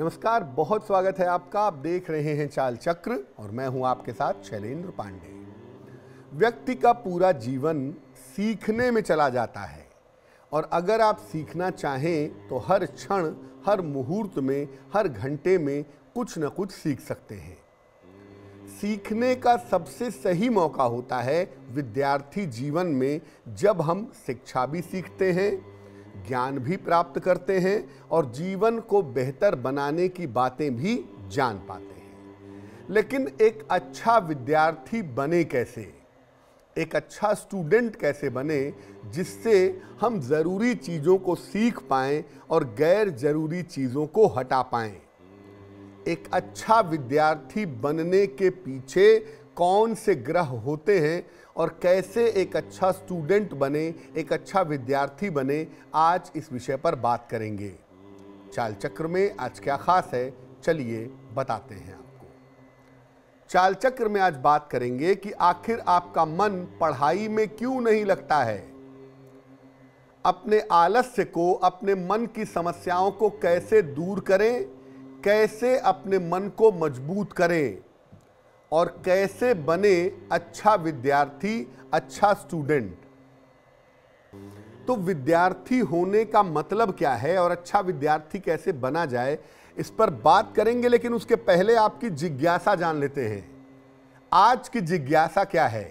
नमस्कार बहुत स्वागत है आपका आप देख रहे हैं चाल चक्र और मैं हूं आपके साथ शैलेंद्र पांडे व्यक्ति का पूरा जीवन सीखने में चला जाता है और अगर आप सीखना चाहें तो हर क्षण हर मुहूर्त में हर घंटे में कुछ न कुछ सीख सकते हैं सीखने का सबसे सही मौका होता है विद्यार्थी जीवन में जब हम शिक्षा भी सीखते हैं ज्ञान भी प्राप्त करते हैं और जीवन को बेहतर बनाने की बातें भी जान पाते हैं लेकिन एक अच्छा विद्यार्थी बने कैसे एक अच्छा स्टूडेंट कैसे बने जिससे हम ज़रूरी चीज़ों को सीख पाए और गैर ज़रूरी चीज़ों को हटा पाए एक अच्छा विद्यार्थी बनने के पीछे कौन से ग्रह होते हैं और कैसे एक अच्छा स्टूडेंट बने एक अच्छा विद्यार्थी बने आज इस विषय पर बात करेंगे चाल चक्र में आज क्या खास है चलिए बताते हैं आपको चाल चक्र में आज बात करेंगे कि आखिर आपका मन पढ़ाई में क्यों नहीं लगता है अपने आलस्य को अपने मन की समस्याओं को कैसे दूर करें कैसे अपने मन को मजबूत करें और कैसे बने अच्छा विद्यार्थी अच्छा स्टूडेंट तो विद्यार्थी होने का मतलब क्या है और अच्छा विद्यार्थी कैसे बना जाए इस पर बात करेंगे लेकिन उसके पहले आपकी जिज्ञासा जान लेते हैं आज की जिज्ञासा क्या है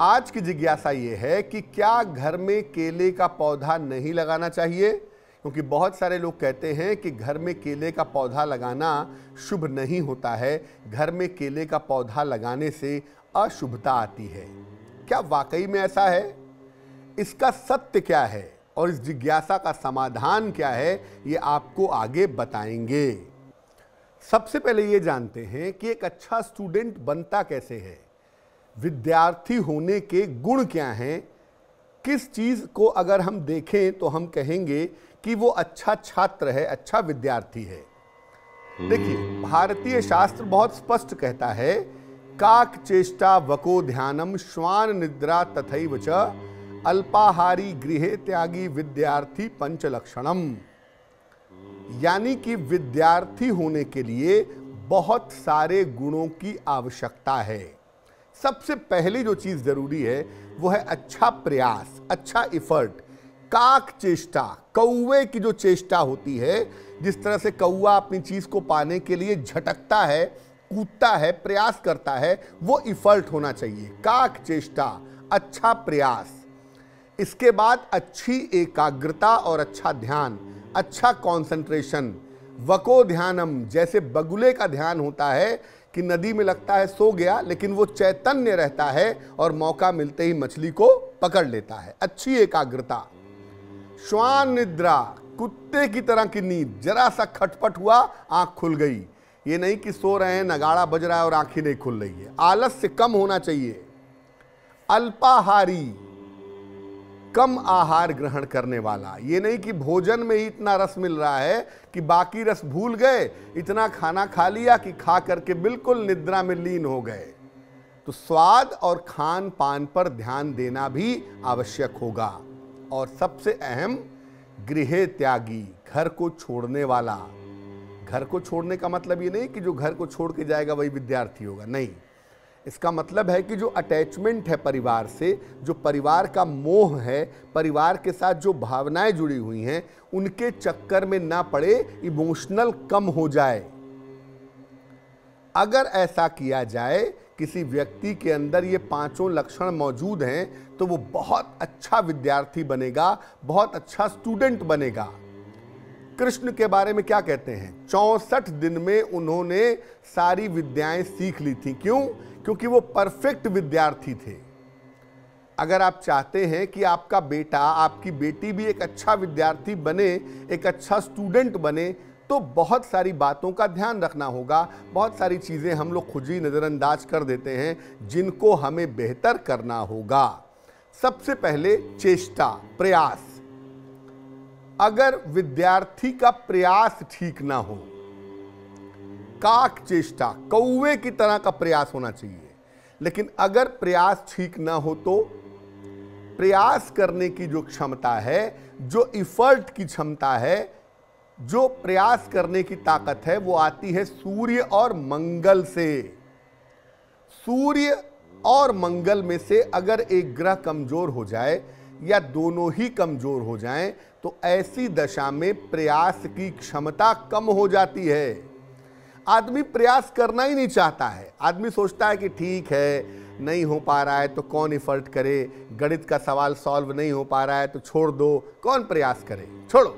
आज की जिज्ञासा यह है कि क्या घर में केले का पौधा नहीं लगाना चाहिए क्योंकि बहुत सारे लोग कहते हैं कि घर में केले का पौधा लगाना शुभ नहीं होता है घर में केले का पौधा लगाने से अशुभता आती है क्या वाकई में ऐसा है इसका सत्य क्या है और इस जिज्ञासा का समाधान क्या है ये आपको आगे बताएंगे सबसे पहले ये जानते हैं कि एक अच्छा स्टूडेंट बनता कैसे है विद्यार्थी होने के गुण क्या हैं किस चीज़ को अगर हम देखें तो हम कहेंगे कि वो अच्छा छात्र है अच्छा विद्यार्थी है देखिए भारतीय शास्त्र बहुत स्पष्ट कहता है काक चेष्टा वको ध्यानम श्वान निद्रा तथा च अल्पाहारी गृह त्यागी विद्यार्थी पंच लक्षणम यानी कि विद्यार्थी होने के लिए बहुत सारे गुणों की आवश्यकता है सबसे पहली जो चीज़ ज़रूरी है वो है अच्छा प्रयास अच्छा इफर्ट काक चेष्टा कौवे की जो चेष्टा होती है जिस तरह से कौवा अपनी चीज को पाने के लिए झटकता है कूदता है प्रयास करता है वो इफर्ट होना चाहिए काक चेष्टा अच्छा प्रयास इसके बाद अच्छी एकाग्रता और अच्छा ध्यान अच्छा कंसंट्रेशन वको ध्यानम जैसे बगुले का ध्यान होता है कि नदी में लगता है सो गया लेकिन वो चैतन्य रहता है और मौका मिलते ही मछली को पकड़ लेता है अच्छी एकाग्रता श्वान निद्रा कुत्ते की तरह की नींद जरा सा खटपट हुआ आंख खुल गई ये नहीं कि सो रहे हैं नगाड़ा बज रहा है और आंखें नहीं खुल रही है आलस से कम होना चाहिए अल्पाहारी कम आहार ग्रहण करने वाला ये नहीं कि भोजन में ही इतना रस मिल रहा है कि बाकी रस भूल गए इतना खाना खा लिया कि खा करके बिल्कुल निद्रा में लीन हो गए तो स्वाद और खान पान पर ध्यान देना भी आवश्यक होगा और सबसे अहम गृह त्यागी घर को छोड़ने वाला घर को छोड़ने का मतलब ये नहीं कि जो घर को छोड़ के जाएगा वही विद्यार्थी होगा नहीं इसका मतलब है कि जो अटैचमेंट है परिवार से जो परिवार का मोह है परिवार के साथ जो भावनाएं जुड़ी हुई हैं उनके चक्कर में ना पड़े इमोशनल कम हो जाए अगर ऐसा किया जाए किसी व्यक्ति के अंदर ये पांचों लक्षण मौजूद हैं तो वो बहुत अच्छा विद्यार्थी बनेगा बहुत अच्छा स्टूडेंट बनेगा कृष्ण के बारे में क्या कहते हैं चौसठ दिन में उन्होंने सारी विद्याएं सीख ली थी क्यों क्योंकि वो परफेक्ट विद्यार्थी थे अगर आप चाहते हैं कि आपका बेटा आपकी बेटी भी एक अच्छा विद्यार्थी बने एक अच्छा स्टूडेंट बने तो बहुत सारी बातों का ध्यान रखना होगा बहुत सारी चीज़ें हम लोग खुद ही नज़रअंदाज कर देते हैं जिनको हमें बेहतर करना होगा सबसे पहले चेष्टा प्रयास अगर विद्यार्थी का प्रयास ठीक ना हो काक चेष्टा कौवे की तरह का प्रयास होना चाहिए लेकिन अगर प्रयास ठीक ना हो तो प्रयास करने की जो क्षमता है जो इफर्ट की क्षमता है जो प्रयास करने की ताकत है वो आती है सूर्य और मंगल से सूर्य और मंगल में से अगर एक ग्रह कमजोर हो जाए या दोनों ही कमजोर हो जाएं तो ऐसी दशा में प्रयास की क्षमता कम हो जाती है आदमी प्रयास करना ही नहीं चाहता है आदमी सोचता है कि ठीक है नहीं हो पा रहा है तो कौन इफर्ट करे गणित का सवाल सॉल्व नहीं हो पा रहा है तो छोड़ दो कौन प्रयास करे छोड़ो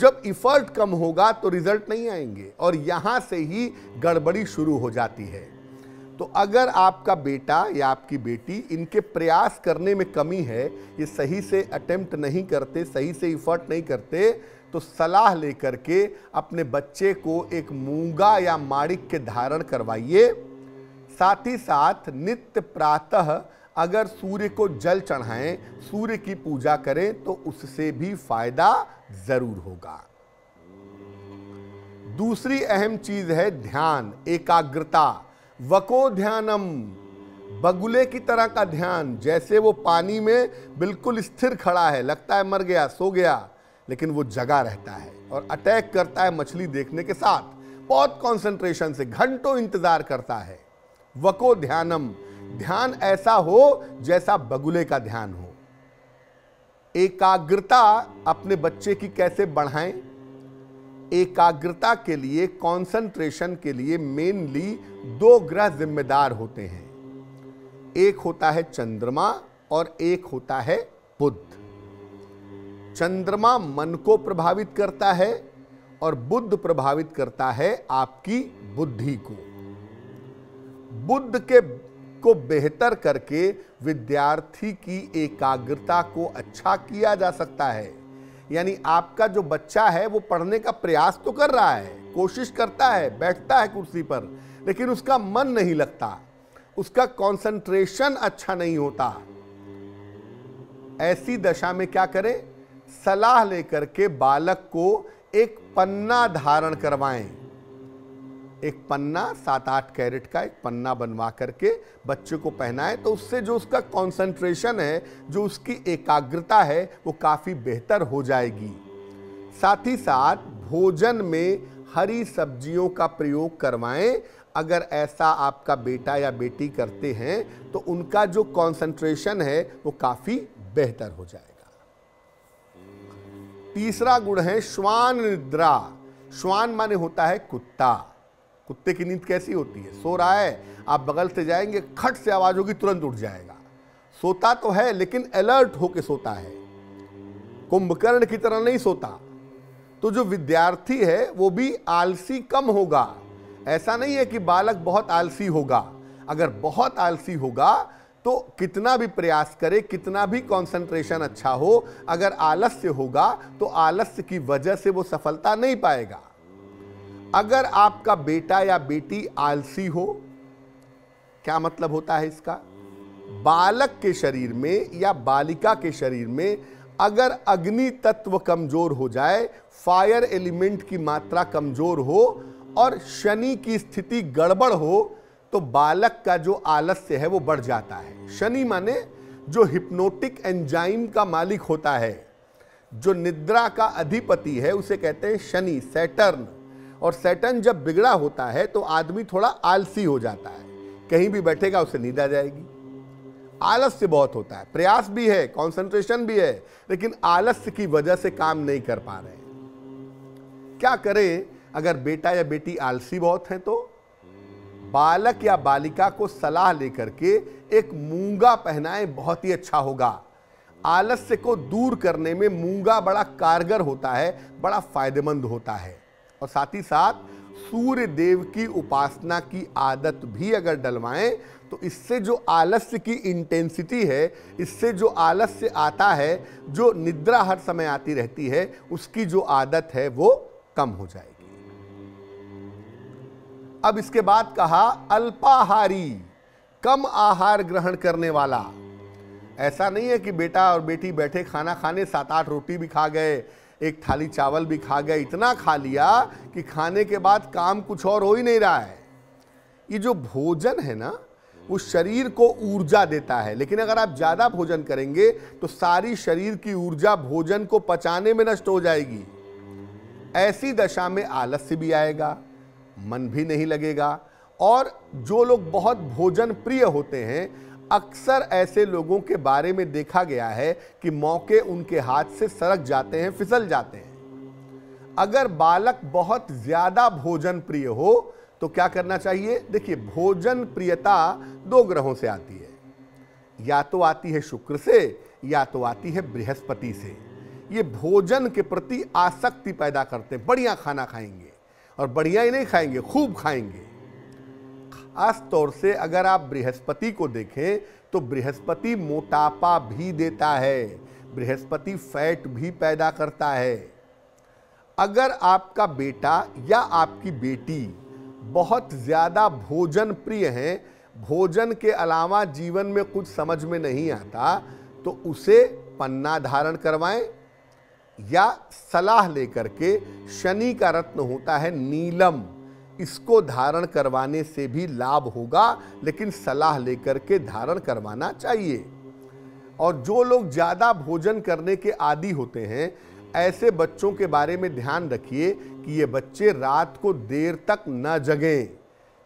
जब इफर्ट कम होगा तो रिजल्ट नहीं आएंगे और यहां से ही गड़बड़ी शुरू हो जाती है तो अगर आपका बेटा या आपकी बेटी इनके प्रयास करने में कमी है ये सही से अटेम्प्ट नहीं करते सही से इफर्ट नहीं करते तो सलाह लेकर के अपने बच्चे को एक मूंगा या माड़िक के धारण करवाइए साथ ही साथ नित्य प्रातः अगर सूर्य को जल चढ़ाएं सूर्य की पूजा करें तो उससे भी फायदा जरूर होगा दूसरी अहम चीज है ध्यान एकाग्रता वको ध्यानम बगुले की तरह का ध्यान जैसे वो पानी में बिल्कुल स्थिर खड़ा है लगता है मर गया सो गया लेकिन वो जगा रहता है और अटैक करता है मछली देखने के साथ बहुत कंसंट्रेशन से घंटों इंतजार करता है वको ध्यानम ध्यान ऐसा हो जैसा बगुले का ध्यान हो एकाग्रता अपने बच्चे की कैसे बढ़ाएं एकाग्रता के लिए कंसंट्रेशन के लिए मेनली दो ग्रह जिम्मेदार होते हैं एक होता है चंद्रमा और एक होता है बुद्ध चंद्रमा मन को प्रभावित करता है और बुद्ध प्रभावित करता है आपकी बुद्धि को बुद्ध के को बेहतर करके विद्यार्थी की एकाग्रता को अच्छा किया जा सकता है यानी आपका जो बच्चा है वो पढ़ने का प्रयास तो कर रहा है कोशिश करता है बैठता है कुर्सी पर लेकिन उसका मन नहीं लगता उसका कंसंट्रेशन अच्छा नहीं होता ऐसी दशा में क्या करें सलाह लेकर के बालक को एक पन्ना धारण करवाएं एक पन्ना सात आठ कैरेट का एक पन्ना बनवा करके बच्चे को पहनाएं तो उससे जो उसका कंसंट्रेशन है जो उसकी एकाग्रता है वो काफ़ी बेहतर हो जाएगी साथ ही साथ भोजन में हरी सब्जियों का प्रयोग करवाएं अगर ऐसा आपका बेटा या बेटी करते हैं तो उनका जो कंसंट्रेशन है वो काफ़ी बेहतर हो जाएगा तीसरा गुण है श्वान निद्रा श्वान माने होता है कुत्ता कुत्ते की नींद कैसी होती है सो रहा है आप बगल से जाएंगे खट से आवाज़ होगी तुरंत उठ जाएगा सोता तो है लेकिन अलर्ट होके सोता है कुंभकर्ण की तरह नहीं सोता तो जो विद्यार्थी है वो भी आलसी कम होगा ऐसा नहीं है कि बालक बहुत आलसी होगा अगर बहुत आलसी होगा तो कितना भी प्रयास करे कितना भी कंसंट्रेशन अच्छा हो अगर आलस्य होगा तो आलस्य की वजह से वो सफलता नहीं पाएगा अगर आपका बेटा या बेटी आलसी हो क्या मतलब होता है इसका बालक के शरीर में या बालिका के शरीर में अगर अग्नि तत्व कमजोर हो जाए फायर एलिमेंट की मात्रा कमजोर हो और शनि की स्थिति गड़बड़ हो तो बालक का जो आलस्य है वो बढ़ जाता है शनि माने जो हिप्नोटिक एंजाइम का मालिक होता है जो निद्रा का अधिपति है उसे कहते हैं शनि सैटर्न और सैटन जब बिगड़ा होता है तो आदमी थोड़ा आलसी हो जाता है कहीं भी बैठेगा उसे नींद आ जाएगी आलस्य बहुत होता है प्रयास भी है कॉन्सेंट्रेशन भी है लेकिन आलस्य की वजह से काम नहीं कर पा रहे क्या करें अगर बेटा या बेटी आलसी बहुत है तो बालक या बालिका को सलाह लेकर के एक मूंगा पहनाए बहुत ही अच्छा होगा आलस्य को दूर करने में मूंगा बड़ा कारगर होता है बड़ा फायदेमंद होता है और साथ ही साथ सूर्य देव की उपासना की आदत भी अगर डलवाएं तो इससे जो आलस्य की इंटेंसिटी है इससे जो आलस्य आता है जो निद्रा हर समय आती रहती है उसकी जो आदत है वो कम हो जाएगी अब इसके बाद कहा अल्पाहारी कम आहार ग्रहण करने वाला ऐसा नहीं है कि बेटा और बेटी बैठे खाना खाने सात आठ रोटी भी खा गए एक थाली चावल भी खा गया इतना खा लिया कि खाने के बाद काम कुछ और हो ही नहीं रहा है ये जो भोजन है ना वो शरीर को ऊर्जा देता है लेकिन अगर आप ज़्यादा भोजन करेंगे तो सारी शरीर की ऊर्जा भोजन को पचाने में नष्ट हो जाएगी ऐसी दशा में आलस्य भी आएगा मन भी नहीं लगेगा और जो लोग बहुत भोजन प्रिय होते हैं अक्सर ऐसे लोगों के बारे में देखा गया है कि मौके उनके हाथ से सरक जाते हैं फिसल जाते हैं अगर बालक बहुत ज्यादा भोजन प्रिय हो तो क्या करना चाहिए देखिए भोजन प्रियता दो ग्रहों से आती है या तो आती है शुक्र से या तो आती है बृहस्पति से ये भोजन के प्रति आसक्ति पैदा करते हैं बढ़िया खाना खाएंगे और बढ़िया ही नहीं खाएंगे खूब खाएंगे खास तौर से अगर आप बृहस्पति को देखें तो बृहस्पति मोटापा भी देता है बृहस्पति फैट भी पैदा करता है अगर आपका बेटा या आपकी बेटी बहुत ज़्यादा भोजन प्रिय हैं भोजन के अलावा जीवन में कुछ समझ में नहीं आता तो उसे पन्ना धारण करवाएं या सलाह लेकर के शनि का रत्न होता है नीलम इसको धारण करवाने से भी लाभ होगा लेकिन सलाह लेकर के धारण करवाना चाहिए और जो लोग ज़्यादा भोजन करने के आदि होते हैं ऐसे बच्चों के बारे में ध्यान रखिए कि ये बच्चे रात को देर तक न जगें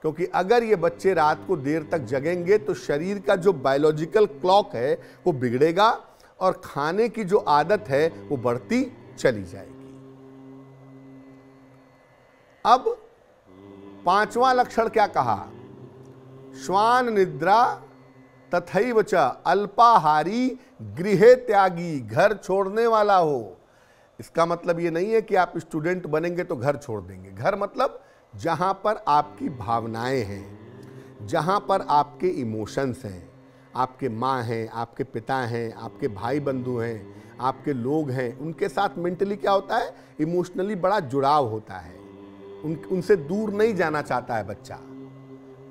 क्योंकि अगर ये बच्चे रात को देर तक जगेंगे तो शरीर का जो बायोलॉजिकल क्लॉक है वो बिगड़ेगा और खाने की जो आदत है वो बढ़ती चली जाएगी अब पांचवा लक्षण क्या कहा श्वान निद्रा तथई वच अल्पाहारी गृह त्यागी घर छोड़ने वाला हो इसका मतलब ये नहीं है कि आप स्टूडेंट बनेंगे तो घर छोड़ देंगे घर मतलब जहाँ पर आपकी भावनाएं हैं जहाँ पर आपके इमोशंस हैं आपके माँ हैं आपके पिता हैं आपके भाई बंधु हैं आपके लोग हैं उनके साथ मेंटली क्या होता है इमोशनली बड़ा जुड़ाव होता है उन उनसे दूर नहीं जाना चाहता है बच्चा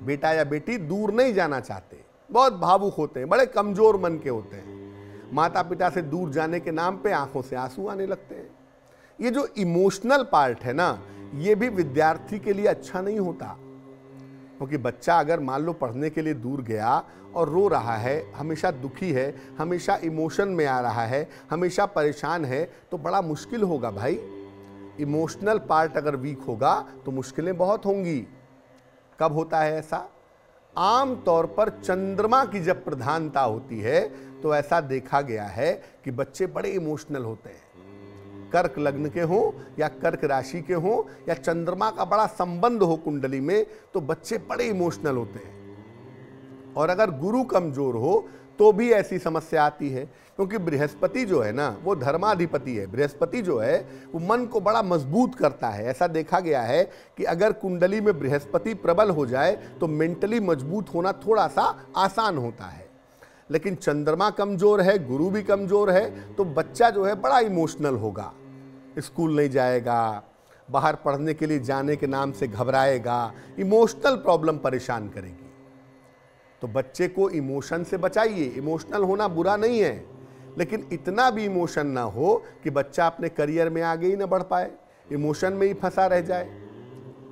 बेटा या बेटी दूर नहीं जाना चाहते बहुत भावुक होते हैं बड़े कमज़ोर मन के होते हैं माता पिता से दूर जाने के नाम पे आंखों से आंसू आने लगते हैं ये जो इमोशनल पार्ट है ना ये भी विद्यार्थी के लिए अच्छा नहीं होता क्योंकि बच्चा अगर मान लो पढ़ने के लिए दूर गया और रो रहा है हमेशा दुखी है हमेशा इमोशन में आ रहा है हमेशा परेशान है तो बड़ा मुश्किल होगा भाई इमोशनल पार्ट अगर वीक होगा तो मुश्किलें बहुत होंगी कब होता है ऐसा आम तौर पर चंद्रमा की जब प्रधानता होती है तो ऐसा देखा गया है कि बच्चे बड़े इमोशनल होते हैं कर्क लग्न के हों या कर्क राशि के हों या चंद्रमा का बड़ा संबंध हो कुंडली में तो बच्चे बड़े इमोशनल होते हैं और अगर गुरु कमजोर हो तो भी ऐसी समस्या आती है क्योंकि बृहस्पति जो है ना वो धर्माधिपति है बृहस्पति जो है वो मन को बड़ा मजबूत करता है ऐसा देखा गया है कि अगर कुंडली में बृहस्पति प्रबल हो जाए तो मेंटली मजबूत होना थोड़ा सा आसान होता है लेकिन चंद्रमा कमज़ोर है गुरु भी कमज़ोर है तो बच्चा जो है बड़ा इमोशनल होगा स्कूल नहीं जाएगा बाहर पढ़ने के लिए जाने के नाम से घबराएगा इमोशनल प्रॉब्लम परेशान करेगी तो बच्चे को इमोशन से बचाइए इमोशनल होना बुरा नहीं है लेकिन इतना भी इमोशन ना हो कि बच्चा अपने करियर में आगे ही ना बढ़ पाए इमोशन में ही फंसा रह जाए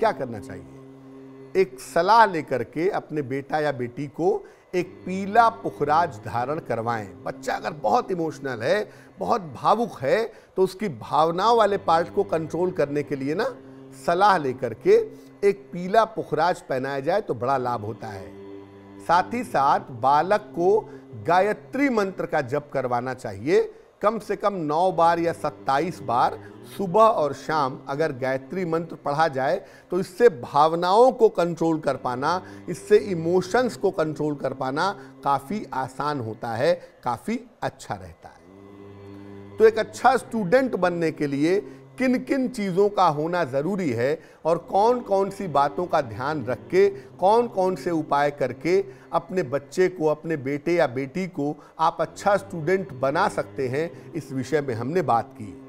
क्या करना चाहिए एक सलाह लेकर के अपने बेटा या बेटी को एक पीला पुखराज धारण करवाएं बच्चा अगर बहुत इमोशनल है बहुत भावुक है तो उसकी भावनाओं वाले पार्ट को कंट्रोल करने के लिए ना सलाह लेकर के एक पीला पुखराज पहनाया जाए तो बड़ा लाभ होता है साथ ही साथ बालक को गायत्री मंत्र का जप करवाना चाहिए कम से कम 9 बार या 27 बार सुबह और शाम अगर गायत्री मंत्र पढ़ा जाए तो इससे भावनाओं को कंट्रोल कर पाना इससे इमोशंस को कंट्रोल कर पाना काफ़ी आसान होता है काफ़ी अच्छा रहता है तो एक अच्छा स्टूडेंट बनने के लिए किन किन चीज़ों का होना ज़रूरी है और कौन कौन सी बातों का ध्यान रख के कौन कौन से उपाय करके अपने बच्चे को अपने बेटे या बेटी को आप अच्छा स्टूडेंट बना सकते हैं इस विषय में हमने बात की